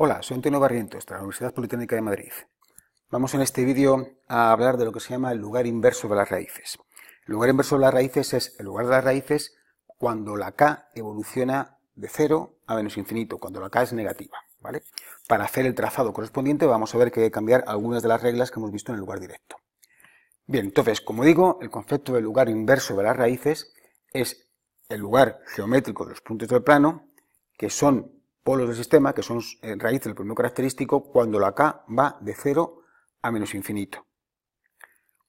Hola, soy Antonio Barrientos, de la Universidad Politécnica de Madrid. Vamos en este vídeo a hablar de lo que se llama el lugar inverso de las raíces. El lugar inverso de las raíces es el lugar de las raíces cuando la k evoluciona de 0 a menos infinito, cuando la k es negativa. ¿vale? Para hacer el trazado correspondiente vamos a ver que hay que cambiar algunas de las reglas que hemos visto en el lugar directo. Bien, entonces, como digo, el concepto del lugar inverso de las raíces es el lugar geométrico de los puntos del plano, que son polos del sistema, que son eh, raíz del primer característico, cuando la k va de 0 a menos infinito.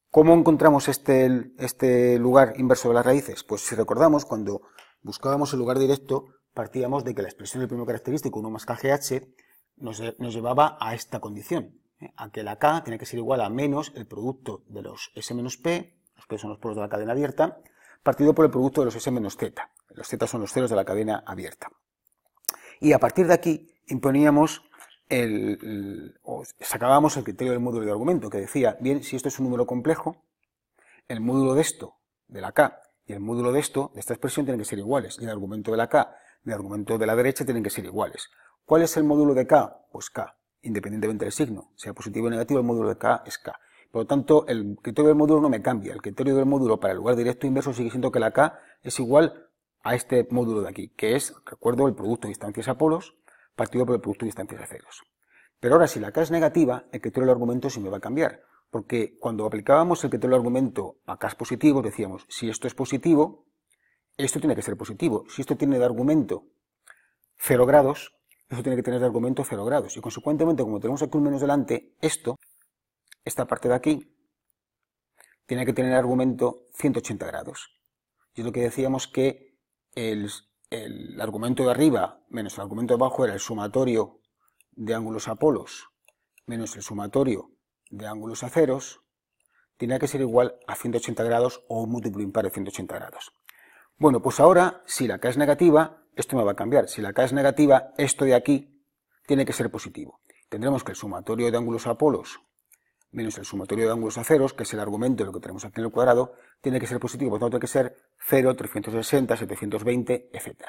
¿Cómo encontramos este, este lugar inverso de las raíces? Pues si recordamos, cuando buscábamos el lugar directo, partíamos de que la expresión del primer característico, 1 más kgh, nos, nos llevaba a esta condición, ¿eh? a que la k tiene que ser igual a menos el producto de los s menos p, los p son los polos de la cadena abierta, partido por el producto de los s menos z. Los z son los ceros de la cadena abierta y a partir de aquí imponíamos el, sacábamos el criterio del módulo de argumento, que decía, bien, si esto es un número complejo, el módulo de esto, de la K, y el módulo de esto, de esta expresión, tienen que ser iguales, y el argumento de la K, y el argumento de la derecha tienen que ser iguales. ¿Cuál es el módulo de K? Pues K, independientemente del signo, sea positivo o negativo, el módulo de K es K. Por lo tanto, el criterio del módulo no me cambia, el criterio del módulo para el lugar directo inverso sigue siendo que la K es igual a este módulo de aquí, que es, recuerdo, el producto de distancias a polos partido por el producto de distancias a ceros. Pero ahora, si la K es negativa, el criterio del argumento sí me va a cambiar, porque cuando aplicábamos el criterio del argumento a K positivos, decíamos, si esto es positivo, esto tiene que ser positivo. Si esto tiene de argumento 0 grados, esto tiene que tener de argumento 0 grados. Y consecuentemente, como tenemos aquí un menos delante, esto, esta parte de aquí, tiene que tener de argumento 180 grados. Y es lo que decíamos que el, argumento de arriba menos el argumento de abajo era el sumatorio de ángulos apolos menos el sumatorio de ángulos aceros, tiene que ser igual a 180 grados o un múltiplo impar de 180 grados. Bueno, pues ahora, si la k es negativa, esto no va a cambiar. Si la k es negativa, esto de aquí tiene que ser positivo. Tendremos que el sumatorio de ángulos apolos menos el sumatorio de ángulos a ceros, que es el argumento de lo que tenemos aquí en el cuadrado, tiene que ser positivo, por tanto tiene que ser 0, 360, 720, etc.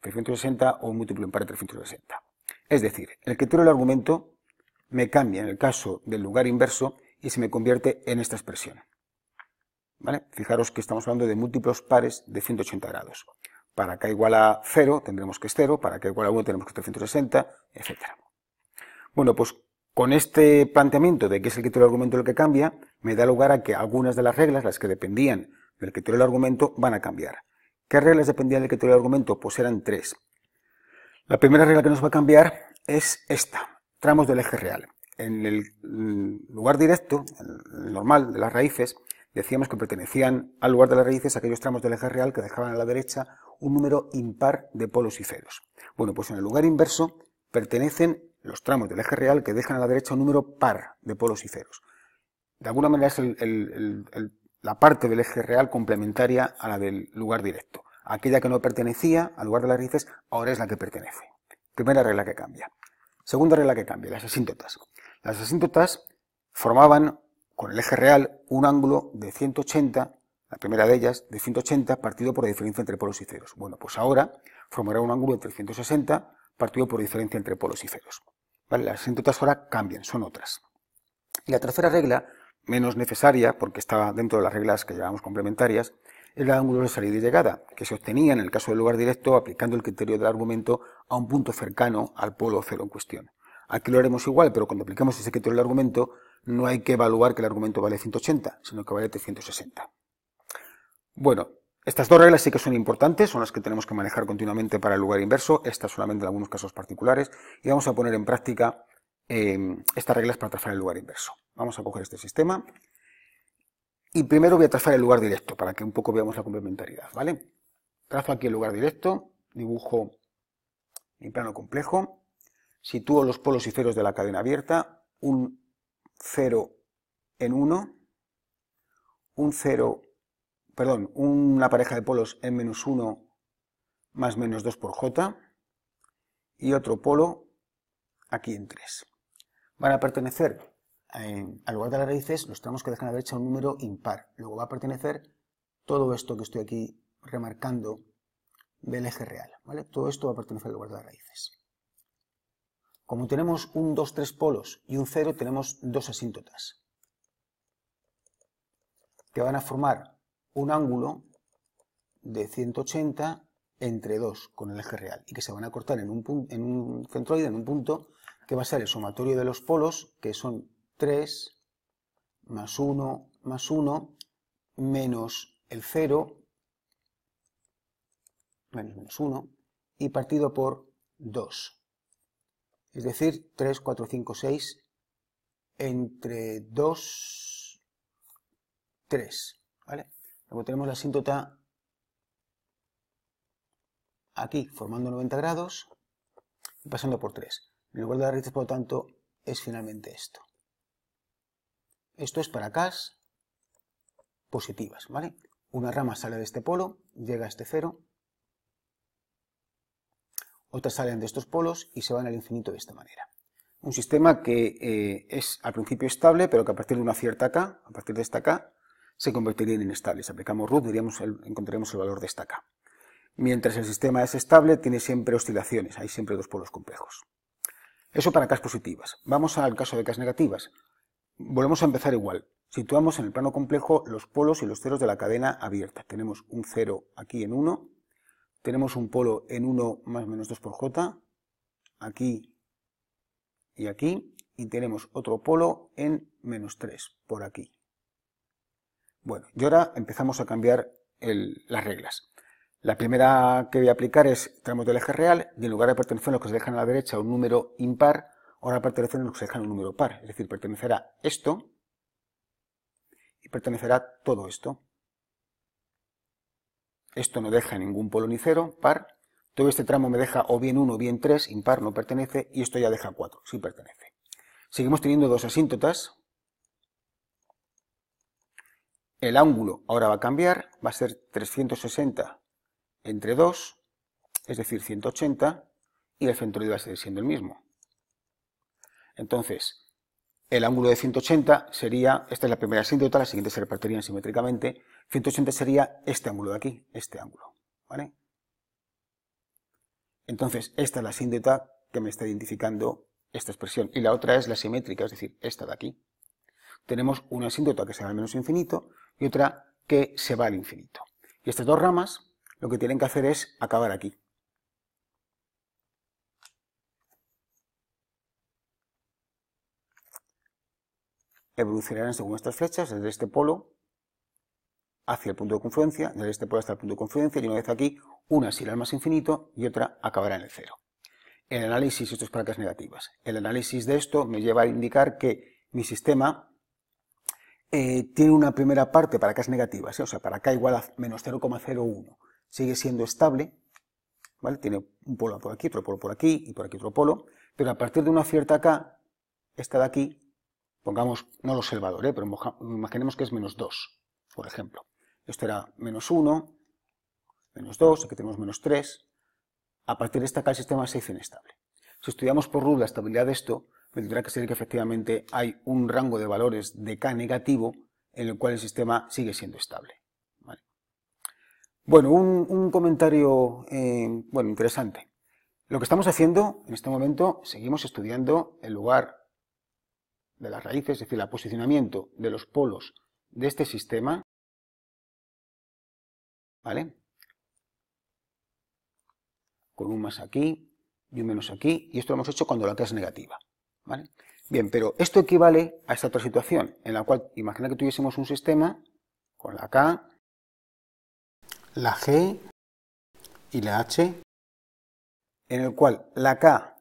360 o un múltiplo impar de 360. Es decir, el que criterio el argumento me cambia en el caso del lugar inverso y se me convierte en esta expresión. ¿Vale? Fijaros que estamos hablando de múltiplos pares de 180 grados. Para k igual a 0 tendremos que es 0, para k igual a 1 tenemos que 360, etc. Bueno, pues con este planteamiento de que es el criterio del argumento el que cambia, me da lugar a que algunas de las reglas, las que dependían del criterio del argumento, van a cambiar. ¿Qué reglas dependían del criterio del argumento? Pues eran tres. La primera regla que nos va a cambiar es esta, tramos del eje real. En el lugar directo, el normal de las raíces, decíamos que pertenecían al lugar de las raíces aquellos tramos del eje real que dejaban a la derecha un número impar de polos y ceros. Bueno, pues en el lugar inverso pertenecen los tramos del eje real que dejan a la derecha un número par de polos y ceros. De alguna manera es la parte del eje real complementaria a la del lugar directo. Aquella que no pertenecía al lugar de las raíces ahora es la que pertenece. Primera regla que cambia. Segunda regla que cambia, las asíntotas. Las asíntotas formaban con el eje real un ángulo de 180, la primera de ellas, de 180 partido por la diferencia entre polos y ceros. Bueno, pues ahora formará un ángulo de 360 partido por diferencia entre polos y ceros. Las anécdotas ahora cambian, son otras. Y la tercera regla, menos necesaria, porque estaba dentro de las reglas que llamamos complementarias, es el de de salida y llegada, que se obtenía en el caso del lugar directo aplicando el criterio del argumento a un punto cercano al polo cero en cuestión. Aquí lo haremos igual, pero cuando aplicamos ese criterio del argumento, no hay que evaluar que el argumento vale 180, sino que vale 360. Bueno, estas dos reglas sí que son importantes, son las que tenemos que manejar continuamente para el lugar inverso, estas solamente en algunos casos particulares, y vamos a poner en práctica eh, estas reglas para trazar el lugar inverso. Vamos a coger este sistema y primero voy a trazar el lugar directo para que un poco veamos la complementariedad, ¿vale? Trazo aquí el lugar directo, dibujo mi plano complejo, sitúo los polos y ceros de la cadena abierta, un 0 en 1, un 0 perdón, una pareja de polos en menos 1 más menos 2 por j y otro polo aquí en 3. Van a pertenecer, al lugar de las raíces, los tramos que dejan a la derecha un número impar. Luego va a pertenecer todo esto que estoy aquí remarcando del eje real. ¿vale? Todo esto va a pertenecer al lugar de las raíces. Como tenemos un 2, 3 polos y un 0, tenemos dos asíntotas que van a formar un ángulo de 180 entre 2 con el eje real y que se van a cortar en un, en un centroide, en un punto que va a ser el sumatorio de los polos, que son 3 más 1 más 1 menos el 0 menos menos 1 y partido por 2. Es decir, 3, 4, 5, 6 entre 2, 3. ¿Vale? Luego tenemos la asíntota aquí, formando 90 grados y pasando por 3. El lugar de la raíz, por lo tanto, es finalmente esto. Esto es para K positivas, ¿vale? Una rama sale de este polo, llega a este cero, otras salen de estos polos y se van al infinito de esta manera. Un sistema que eh, es al principio estable, pero que a partir de una cierta K, a partir de esta K, se convertirían en estables. Si aplicamos root, diríamos encontraremos el valor de esta K. Mientras el sistema es estable, tiene siempre oscilaciones, hay siempre dos polos complejos. Eso para K positivas. Vamos al caso de K negativas. Volvemos a empezar igual. Situamos en el plano complejo los polos y los ceros de la cadena abierta. Tenemos un cero aquí en 1, tenemos un polo en 1 más menos 2 por j, aquí y aquí, y tenemos otro polo en menos 3 por aquí. Bueno, y ahora empezamos a cambiar las reglas. La primera que voy a aplicar es tramos del eje real y en lugar de pertenecer a los que se dejan a la derecha un número impar, ahora pertenecen a los que se dejan un número par. Es decir, pertenecerá esto y pertenecerá todo esto. Esto no deja ningún polo ni cero, par. Todo este tramo me deja o bien 1 o bien 3, impar no pertenece, y esto ya deja 4, sí pertenece. Seguimos teniendo dos asíntotas, el ángulo ahora va a cambiar, va a ser 360 entre 2, es decir, 180, y el centroide va a seguir siendo el mismo. Entonces, el ángulo de 180 sería, esta es la primera asíntota, la siguiente se repartirían simétricamente, 180 sería este ángulo de aquí, este ángulo, Entonces, esta es la asíntota que me está identificando esta expresión, y la otra es la simétrica, es decir, esta de aquí tenemos una asíntota que se va al menos infinito y otra que se va al infinito. Y estas dos ramas lo que tienen que hacer es acabar aquí. Evolucionarán según estas flechas desde este polo hacia el punto de confluencia, desde este polo hasta el punto de confluencia, y una vez aquí, una se irá al más infinito y otra acabará en el cero. El análisis, de estas placas negativas, el análisis de esto me lleva a indicar que mi sistema eh, tiene una primera parte para k es negativa, o sea, para k igual a menos 0,01. Sigue siendo estable, ¿vale? Tiene un polo por aquí, otro polo por aquí y por aquí otro polo, pero a partir de una cierta k, esta de aquí, pongamos, no lo observador, ¿eh? pero imaginemos que es menos 2, por ejemplo. Esto era menos 1, menos 2, aquí tenemos menos 3. A partir de esta k el sistema se hizo inestable. Si estudiamos por rule la estabilidad de esto, tendrá que ser que efectivamente hay un rango de valores de K negativo en el cual el sistema sigue siendo estable. Bueno, un, comentario eh, bueno, interesante. Lo que estamos haciendo en este momento, seguimos estudiando el lugar de las raíces, es decir, el posicionamiento de los polos de este sistema. ¿Vale? Con un más aquí y un menos aquí, y esto lo hemos hecho cuando la K es negativa. Bien, pero esto equivale a esta otra situación, en la cual imagina que tuviésemos un sistema con la K, la G y la H, en el cual la K,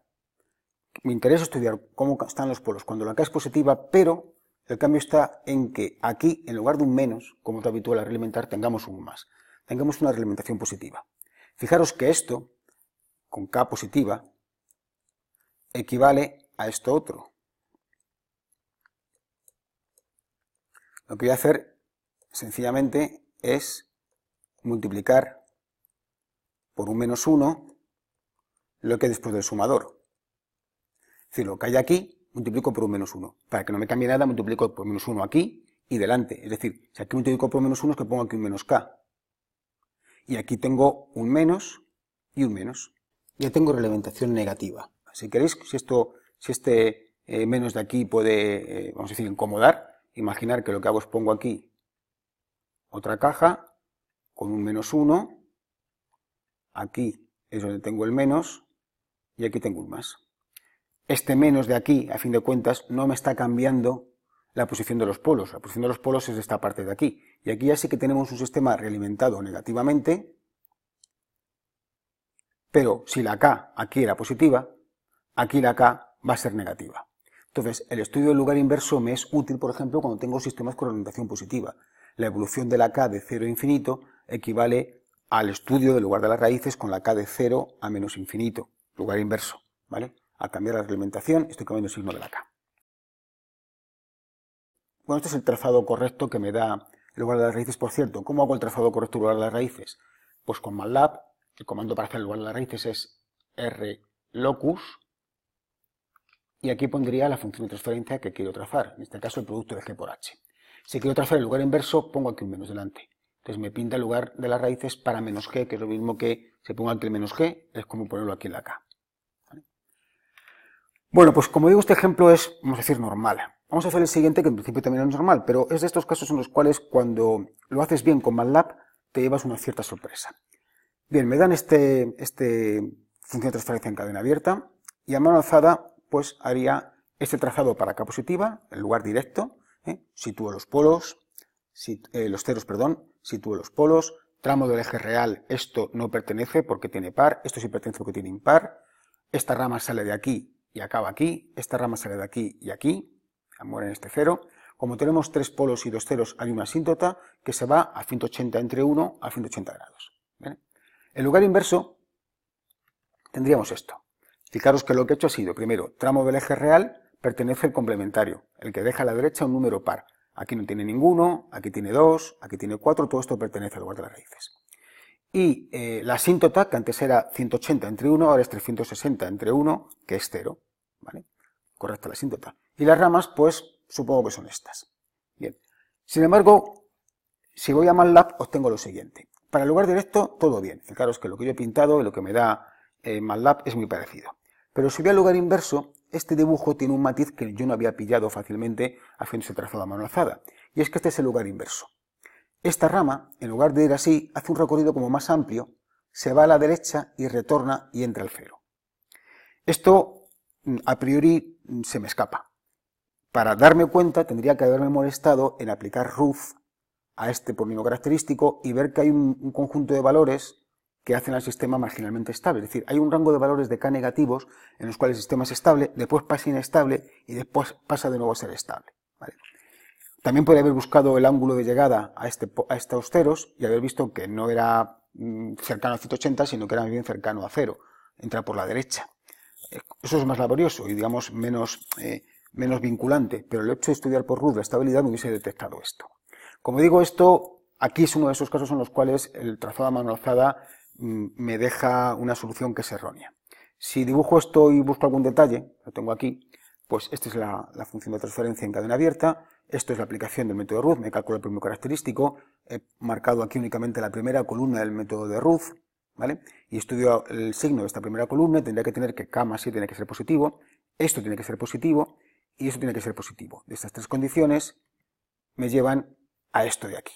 me interesa estudiar cómo están los polos cuando la K es positiva, pero el cambio está en que aquí, en lugar de un menos, como es habitual al reglamentar, tengamos un más, tengamos una reglamentación positiva. Fijaros que esto, con K positiva, equivale a esto otro. Lo que voy a hacer sencillamente es multiplicar por un menos uno lo que después del sumador. Es decir, lo que hay aquí multiplico por un menos uno Para que no me cambie nada, multiplico por menos uno aquí y delante. Es decir, si aquí multiplico por menos uno es que pongo aquí un menos k. Y aquí tengo un menos y un menos. Ya tengo relevantación negativa. Si queréis, si esto si este eh, menos de aquí puede, eh, vamos a decir, incomodar, imaginar que lo que hago es pongo aquí otra caja con un menos 1, aquí es donde tengo el menos y aquí tengo un más. Este menos de aquí, a fin de cuentas, no me está cambiando la posición de los polos. La posición de los polos es esta parte de aquí. Y aquí ya sí que tenemos un sistema realimentado negativamente, pero si la K aquí era positiva, aquí la K va a ser negativa. Entonces, el estudio del lugar inverso me es útil, por ejemplo, cuando tengo sistemas con orientación positiva. La evolución de la k de 0 a infinito equivale al estudio del lugar de las raíces con la k de 0 a menos infinito, lugar inverso. ¿vale? Al cambiar la reglamentación, estoy cambiando el signo de la k. Bueno, este es el trazado correcto que me da el lugar de las raíces, por cierto. ¿Cómo hago el trazado correcto del lugar de las raíces? Pues con MATLAB, el comando para hacer el lugar de las raíces es r locus, y aquí pondría la función de transferencia que quiero trazar, en este caso el producto de g por h. Si quiero trazar el lugar inverso, pongo aquí un menos delante. Entonces me pinta el lugar de las raíces para menos g, que es lo mismo que se ponga aquí el menos g, es como ponerlo aquí en la k. Bueno, pues como digo, este ejemplo es, vamos a decir, normal. Vamos a hacer el siguiente, que en principio también es normal, pero es de estos casos en los cuales cuando lo haces bien con MATLAB, te llevas una cierta sorpresa. Bien, me dan este, este función de transferencia en cadena abierta, y a mano alzada pues haría este trazado para acá positiva, el lugar directo, ¿eh? sitúo los polos, eh, los ceros, perdón, sitúo los polos, tramo del eje real, esto no pertenece porque tiene par, esto sí pertenece porque tiene impar, esta rama sale de aquí y acaba aquí, esta rama sale de aquí y aquí, muere en este cero, como tenemos tres polos y dos ceros, hay una asíntota que se va a 180 entre 1 a 180 grados. El lugar inverso tendríamos esto. Fijaros que lo que he hecho ha sido, primero, tramo del eje real pertenece al complementario, el que deja a la derecha un número par. Aquí no tiene ninguno, aquí tiene dos, aquí tiene cuatro, todo esto pertenece al lugar de las raíces. Y eh, la asíntota, que antes era 180 entre 1, ahora es 360 entre 1, que es 0. ¿vale? Correcta la asíntota. Y las ramas, pues, supongo que son estas. Bien. Sin embargo, si voy a MATLAB, obtengo lo siguiente. Para el lugar directo, todo bien. Fijaros que lo que yo he pintado y lo que me da eh, MATLAB es muy parecido. Pero si voy al lugar inverso, este dibujo tiene un matiz que yo no había pillado fácilmente haciendo ese trazado a mano alzada, y es que este es el lugar inverso. Esta rama, en lugar de ir así, hace un recorrido como más amplio, se va a la derecha y retorna y entra al cero. Esto, mm, a priori, mm, se me escapa. Para darme cuenta, tendría que haberme molestado en aplicar RUF a este polinomio característico y ver que hay un conjunto de valores que hacen al sistema marginalmente estable. Es decir, hay un rango de valores de K negativos en los cuales el sistema es estable, después pasa inestable y después pasa de nuevo a ser estable. También podría haber buscado el ángulo de llegada a, este, a estos ceros y haber visto que no era mm, cercano a 180, sino que era bien cercano a cero. Entra por la derecha. Eso es más laborioso y, digamos, menos, eh, menos vinculante, pero el hecho de estudiar por RUD la estabilidad me hubiese detectado esto. Como digo, esto aquí es uno de esos casos en los cuales el trazado a mano alzada Mm, me deja una solución que es errónea. Si dibujo esto y busco algún detalle, lo tengo aquí, pues esta es la, función de transferencia en cadena abierta, esto es la aplicación del método de Ruth, me calculo el primer característico, he marcado aquí únicamente la primera columna del método de Ruth, ¿vale? Y estudio el signo de esta primera columna, tendría que tener que K más I tiene que ser positivo, esto tiene que ser positivo, y esto tiene que ser positivo. De estas tres condiciones me llevan a esto de aquí.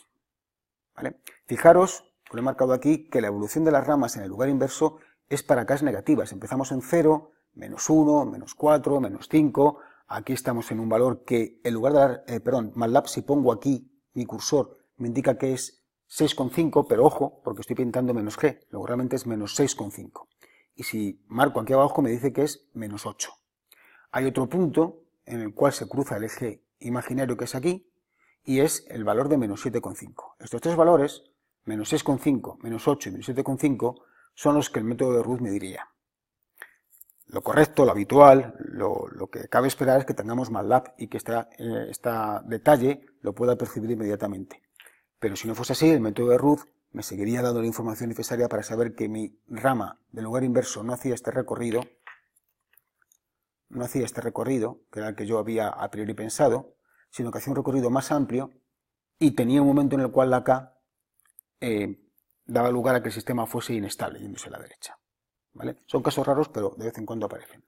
¿vale? Fijaros lo he marcado aquí que la evolución de las ramas en el lugar inverso es para negativa. negativas. Empezamos en 0, menos 1, menos 4, menos 5. Aquí estamos en un valor que en lugar de dar, eh, perdón, MATLAB si pongo aquí mi cursor me indica que es 6,5, pero ojo, porque estoy pintando menos g, luego realmente es menos 6,5. Y si marco aquí abajo me dice que es menos 8. Hay otro punto en el cual se cruza el eje imaginario que es aquí, y es el valor de menos 7,5. Estos tres valores menos 6,5, menos 8 y menos 7,5 son los que el método de Ruth me diría. Lo correcto, lo habitual, lo, que cabe esperar es que tengamos MATLAB y que este esta detalle lo pueda percibir inmediatamente. Pero si no fuese así, el método de Ruth me seguiría dando la información necesaria para saber que mi rama del lugar inverso no hacía este recorrido, no hacía este recorrido, que era el que yo había a priori pensado, sino que hacía un recorrido más amplio y tenía un momento en el cual la K eh, daba lugar a que el sistema fuese inestable yéndose a la derecha. ¿vale? Son casos raros, pero de vez en cuando aparecen.